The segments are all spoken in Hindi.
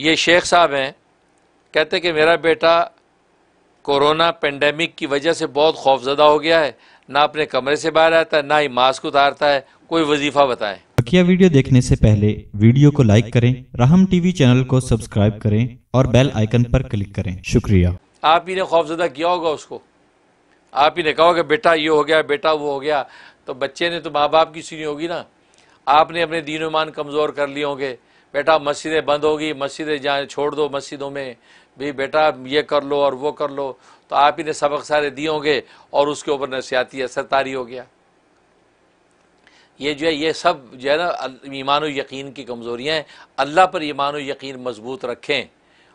ये शेख साहब हैं कहते कि मेरा बेटा कोरोना पेंडेमिक की वजह से बहुत खौफजदा हो गया है ना अपने कमरे से बाहर आता है ना ही मास्क उतारता है कोई वजीफा बताएं बकिया वीडियो देखने से पहले वीडियो को लाइक करें रहम टीवी चैनल को सब्सक्राइब करें और बेल आइकन पर क्लिक करें शुक्रिया आप ही ने खौफजदा किया होगा उसको आप ही ने कहा होगा बेटा ये हो गया बेटा वो हो गया तो बच्चे ने तो माँ बाप की सुनी होगी ना आपने अपने दीन ईमान कमज़ोर कर लिए होंगे बेटा मस्जिदें बंद होगी मस्जिदें जाए छोड़ दो मस्जिदों में भी बेटा ये कर लो और वो कर लो तो आप ही ने सबक सारे दिए होंगे और उसके ऊपर नसीहती असर तारी हो गया ये जो है ये सब जो है ना ईमान यकीन की कमज़ोरियाँ हैं अल्लाह पर ईमान यकीन मजबूत रखें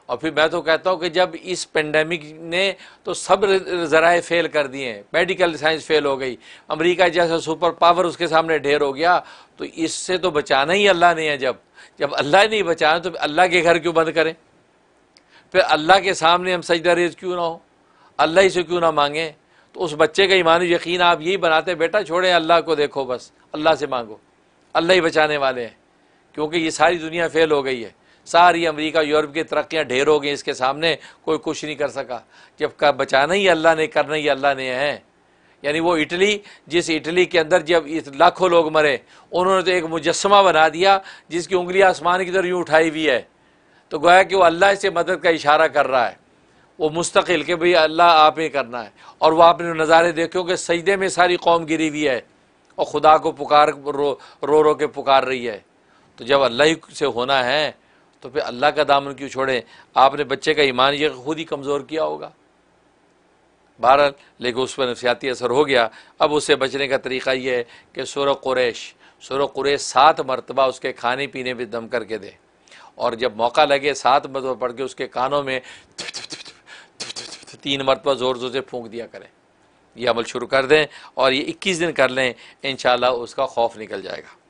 और फिर मैं तो कहता हूँ कि जब इस पेंडेमिक ने तो सब ज़राए फेल कर दिए हैं मेडिकल साइंस फेल हो गई अमेरिका जैसा सुपर पावर उसके सामने ढेर हो गया तो इससे तो बचाना ही अल्लाह ने है जब जब अल्लाह नहीं बचाए तो अल्लाह के घर क्यों बंद करें फिर अल्लाह के सामने हम सजदा रेज क्यों ना हो अल्लाह ही से क्यों ना मांगें तो उस बच्चे का ईमान यकीन आप यही बनाते बेटा छोड़े अल्लाह को देखो बस अल्लाह से मांगो अल्लाह ही बचाने वाले हैं क्योंकि ये सारी दुनिया फेल हो गई है सारी अमेरिका यूरोप की तरक्कियाँ ढेर हो गई इसके सामने कोई कुछ नहीं कर सका जब का बचाना ही अल्लाह ने करना ही अल्लाह ने है यानी वो इटली जिस इटली के अंदर जब लाखों लोग मरे उन्होंने तो एक मुजस्मा बना दिया जिसकी उंगली आसमान की तरफ यूँ उठाई हुई है तो गोया कि वो अल्लाह से मदद का इशारा कर रहा है वो मुस्तकिल के भाई अल्लाह आप ही करना है और वह आपने नज़ारे देखे कि सजदे में सारी कौम गिरी हुई है और खुदा को पुकार रो रो रो के पुकार रही है तो जब अल्लाह ही से होना है तो फिर अल्लाह का दामन क्यों छोड़ें आपने बच्चे का ईमान ये खुद ही कमज़ोर किया होगा भारत लेकिन उस पर नफसियाती असर हो गया अब उससे बचने का तरीका ये है कि सुर क्रैश सुर क्रैश सात मरतबा उसके खाने पीने पर दम करके दे और जब मौका लगे सात मरतबा पढ़ के उसके कानों में तीन मरतबा ज़ोर ज़ोर से फूँक दिया करें यह अमल शुरू कर दें और ये इक्कीस दिन कर लें इन उसका खौफ निकल जाएगा